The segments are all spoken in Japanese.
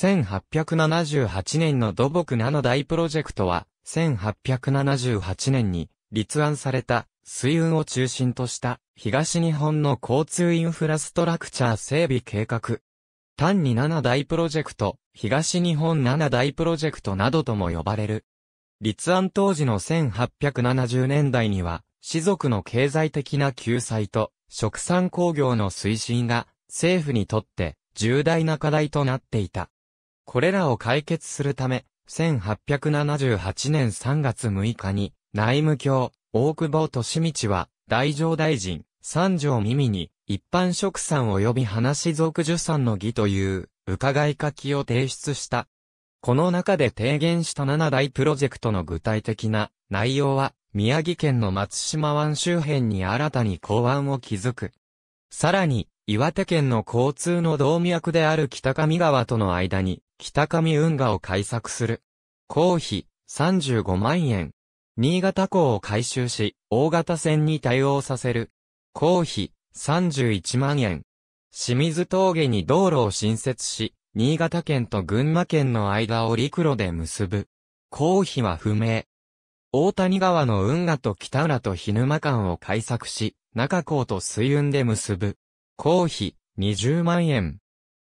1878年の土木ナノ大プロジェクトは、1878年に立案された水運を中心とした東日本の交通インフラストラクチャー整備計画。単に7大プロジェクト、東日本7大プロジェクトなどとも呼ばれる。立案当時の1870年代には、士族の経済的な救済と、食産工業の推進が、政府にとって重大な課題となっていた。これらを解決するため、1878年3月6日に、内務卿、大久保利道は、大乗大臣、三条耳に、一般職産及び話族受産の儀という、伺い書きを提出した。この中で提言した7大プロジェクトの具体的な内容は、宮城県の松島湾周辺に新たに港湾を築く。さらに、岩手県の交通の動脈である北上川との間に、北上運河を開削する。公費35万円。新潟港を改修し、大型船に対応させる。公費31万円。清水峠に道路を新設し、新潟県と群馬県の間を陸路で結ぶ。公費は不明。大谷川の運河と北浦と日沼間を開削し、中港と水運で結ぶ。公費20万円。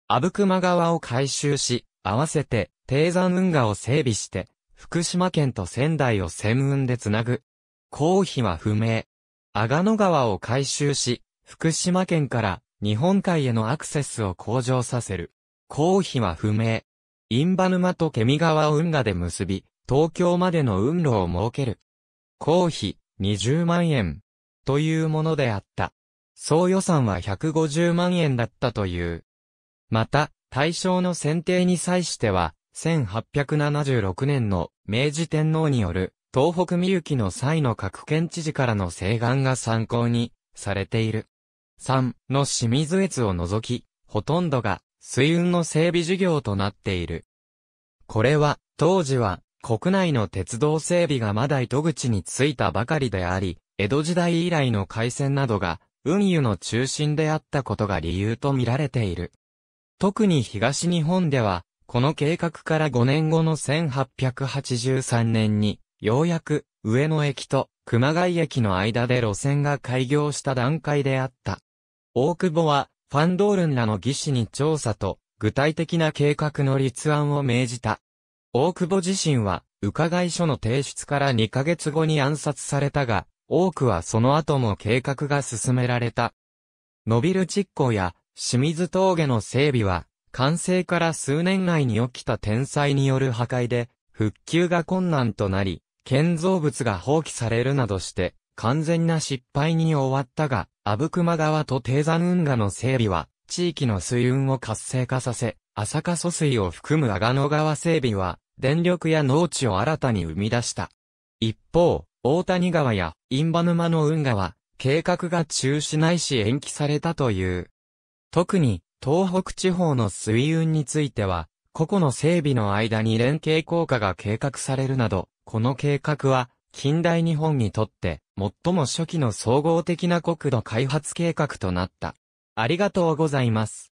阿武隈川を改修し、合わせて、低山運河を整備して、福島県と仙台を専運でつなぐ。公費は不明。阿賀野川を改修し、福島県から日本海へのアクセスを向上させる。公費は不明。ンバ沼とケミ川を運河で結び、東京までの運路を設ける。公費20万円というものであった。総予算は150万円だったという。また、対象の選定に際しては、1876年の明治天皇による東北みゆきの際の各県知事からの請願が参考にされている。3の清水越を除き、ほとんどが水運の整備事業となっている。これは、当時は国内の鉄道整備がまだ糸口についたばかりであり、江戸時代以来の海戦などが運輸の中心であったことが理由と見られている。特に東日本では、この計画から5年後の1883年に、ようやく上野駅と熊谷駅の間で路線が開業した段階であった。大久保は、ファンドールンらの技師に調査と、具体的な計画の立案を命じた。大久保自身は、伺い書の提出から2ヶ月後に暗殺されたが、多くはその後も計画が進められた。ノビルチッコや清水峠の整備は、完成から数年内に起きた天災による破壊で、復旧が困難となり、建造物が放棄されるなどして、完全な失敗に終わったが、阿武隈川と低山運河の整備は、地域の水運を活性化させ、浅香疎水を含む阿賀野川整備は、電力や農地を新たに生み出した。一方、大谷川や印旛沼の運河は、計画が中止ないし延期されたという。特に、東北地方の水運については、個々の整備の間に連携効果が計画されるなど、この計画は、近代日本にとって、最も初期の総合的な国土開発計画となった。ありがとうございます。